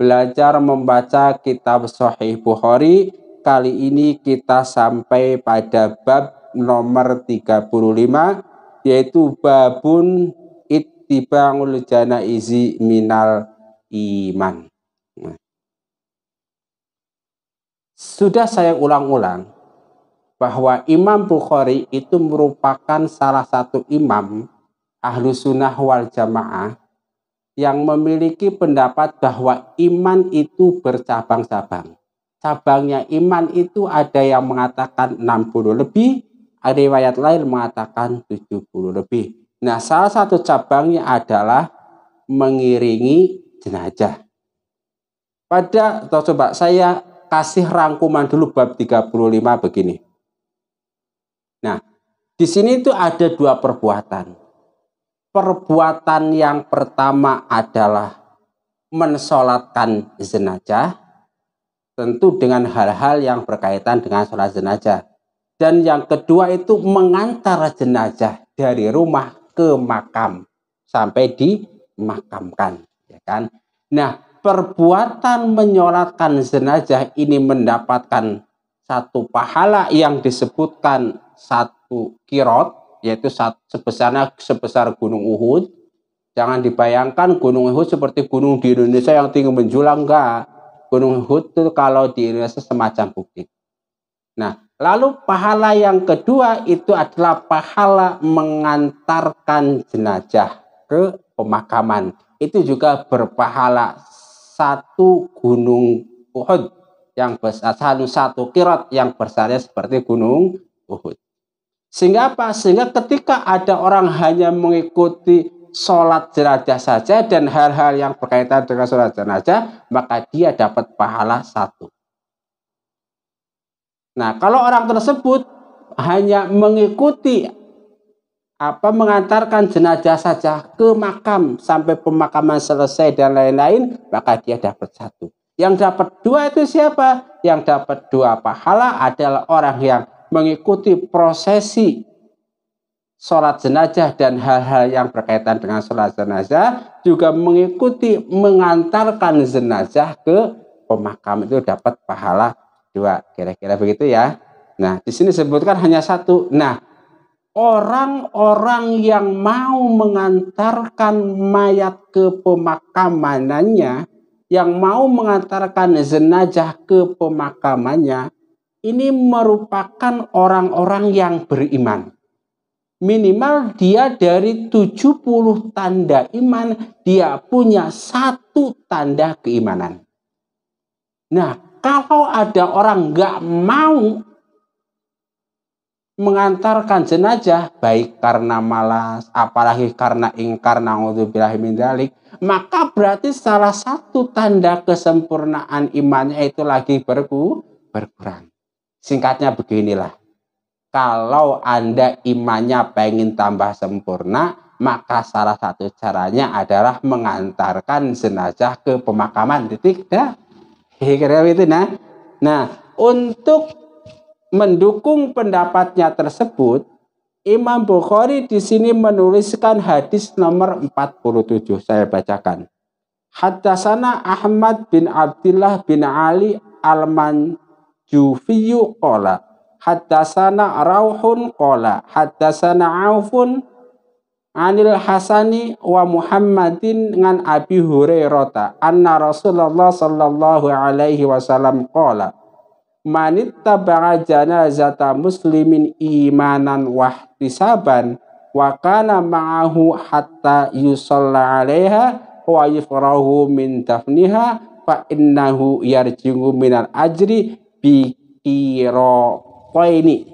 belajar membaca kitab Sahih Bukhari. Kali ini kita sampai pada bab nomor 35 yaitu babun ittiba'ul janaizi minal iman. Nah. Sudah saya ulang-ulang bahwa Imam Bukhari itu merupakan salah satu imam ahlu sunnah wal jamaah yang memiliki pendapat bahwa iman itu bercabang-cabang. Cabangnya iman itu ada yang mengatakan 60 lebih, ada riwayat lain mengatakan 70 lebih. Nah, salah satu cabangnya adalah mengiringi jenazah. Pada atau coba saya kasih rangkuman dulu bab 35 begini. Nah, di sini itu ada dua perbuatan Perbuatan yang pertama adalah mensolatkan jenazah, tentu dengan hal-hal yang berkaitan dengan sholat jenazah. Dan yang kedua itu mengantar jenazah dari rumah ke makam sampai dimakamkan, ya kan? Nah, perbuatan menyolatkan jenazah ini mendapatkan satu pahala yang disebutkan satu kirot yaitu sebesarnya sebesar gunung Uhud. Jangan dibayangkan gunung Uhud seperti gunung di Indonesia yang tinggi menjulang enggak. Gunung Uhud itu kalau di Indonesia semacam bukit. Nah, lalu pahala yang kedua itu adalah pahala mengantarkan jenazah ke pemakaman. Itu juga berpahala satu gunung Uhud yang besar satu kirat yang besarnya seperti gunung Uhud. Sehingga apa? Sehingga ketika ada orang hanya mengikuti sholat jenazah saja dan hal-hal yang berkaitan dengan sholat jenazah, maka dia dapat pahala satu. Nah, kalau orang tersebut hanya mengikuti apa mengantarkan jenazah saja ke makam sampai pemakaman selesai dan lain-lain, maka dia dapat satu. Yang dapat dua itu siapa? Yang dapat dua pahala adalah orang yang mengikuti prosesi sholat jenazah dan hal-hal yang berkaitan dengan sholat jenazah juga mengikuti mengantarkan jenazah ke pemakaman itu dapat pahala dua kira-kira begitu ya nah di sini sebutkan hanya satu nah orang-orang yang mau mengantarkan mayat ke pemakamanannya yang mau mengantarkan jenazah ke pemakamannya ini merupakan orang-orang yang beriman. Minimal dia dari 70 tanda iman, dia punya satu tanda keimanan. Nah, kalau ada orang nggak mau mengantarkan jenazah baik karena malas apalagi karena ingkar maka berarti salah satu tanda kesempurnaan imannya itu lagi berku, berkurang Singkatnya beginilah. Kalau Anda imannya pengen tambah sempurna, maka salah satu caranya adalah mengantarkan jenazah ke pemakaman. Titik. ya. kira itu nah. Nah, untuk mendukung pendapatnya tersebut, Imam Bukhari di sini menuliskan hadis nomor 47. Saya bacakan. Hadasana Ahmad bin Abdullah bin Ali Alman Jufiyu qala haddasana Rauhun qala haddasana Aufun Anil Hasani wa Muhammadin ngan Abi Hurairah anna Rasulullah sallallahu alaihi wasallam qala manit taba'a janazata muslimin imanan wahtisaban wa kana ma'ahu hatta yusalla 'alaiha wa yifrahu min tafniha fa innahu yarjingu minal ajri bi qiraqaini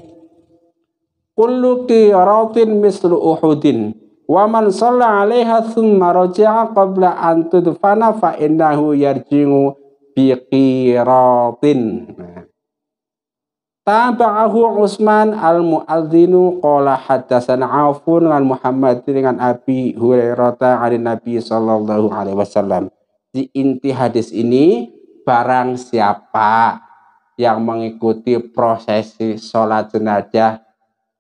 kullu kiratin mislu uhudin wa man salla 'alaiha thumma roja'a qabla antudfana fa innahu yarjingu bikiratin Tabahu Utsman al-Mu'adzinu qala haddasan Afun dengan Muhammad dengan Abi Hurairah dari Nabi sallallahu alaihi wasallam. Di inti hadis ini barang siapa yang mengikuti prosesi sholat jenazah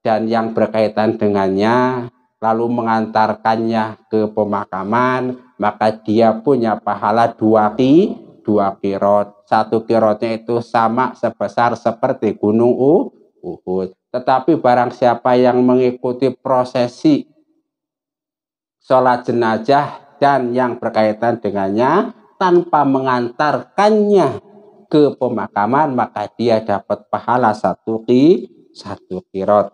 dan yang berkaitan dengannya lalu mengantarkannya ke pemakaman maka dia punya pahala dua ki dua kirot satu kirotnya itu sama sebesar seperti gunung Uhud tetapi barang siapa yang mengikuti prosesi sholat jenazah dan yang berkaitan dengannya tanpa mengantarkannya ke pemakaman maka dia dapat pahala satu ki satu kirot.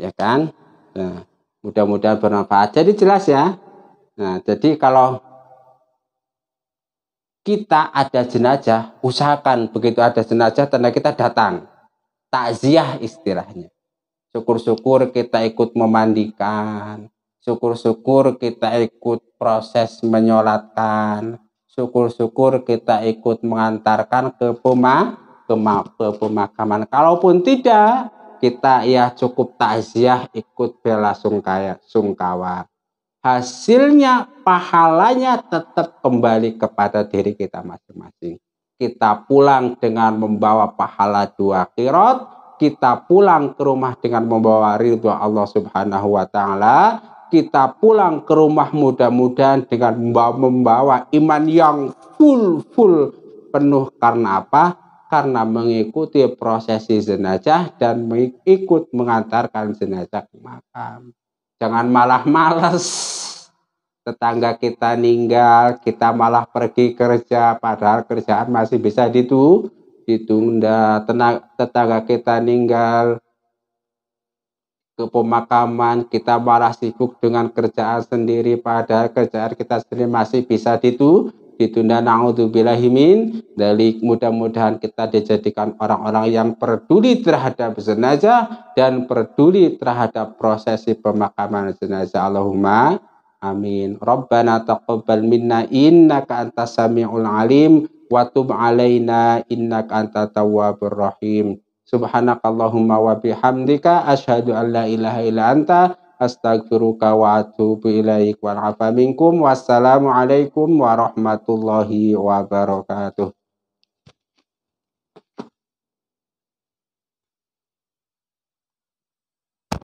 Ya kan? Nah, mudah-mudahan bermanfaat. Jadi jelas ya. Nah, jadi kalau kita ada jenazah, usahakan begitu ada jenazah tanda kita datang. Takziah istilahnya. Syukur-syukur kita ikut memandikan, syukur-syukur kita ikut proses menyolatkan, syukur-syukur kita ikut mengantarkan ke pemak, ke, ke pemakaman. Kalaupun tidak, kita ya cukup takziah ikut bela sungkaya, sungkawa. Hasilnya, pahalanya tetap kembali kepada diri kita masing-masing. Kita pulang dengan membawa pahala dua kirot, kita pulang ke rumah dengan membawa ridho Allah Subhanahu wa taala kita pulang ke rumah mudah-mudahan dengan membawa iman yang full full penuh karena apa? Karena mengikuti prosesi jenazah dan ikut mengantarkan jenazah ke makam. Jangan malah males. Tetangga kita ninggal, kita malah pergi kerja padahal kerjaan masih bisa ditunda. Tenang, tetangga kita ninggal, ke pemakaman, kita malah sibuk dengan kerjaan sendiri, padahal kerjaan kita sendiri masih bisa ditu, ditunda na'udzubillahimin dari mudah-mudahan kita dijadikan orang-orang yang peduli terhadap jenazah dan peduli terhadap prosesi pemakaman jenazah Allahumma amin Rabbana taqabbal minna innaka antas samiul alim wa tub alaina innaka antat tawwabur rahim Subhanakallahumma wa bihamdika asyhadu an la ilaha illa anta astagfiruka wa atubu ilaik wa minkum wassalamualaikum warahmatullahi wabarakatuh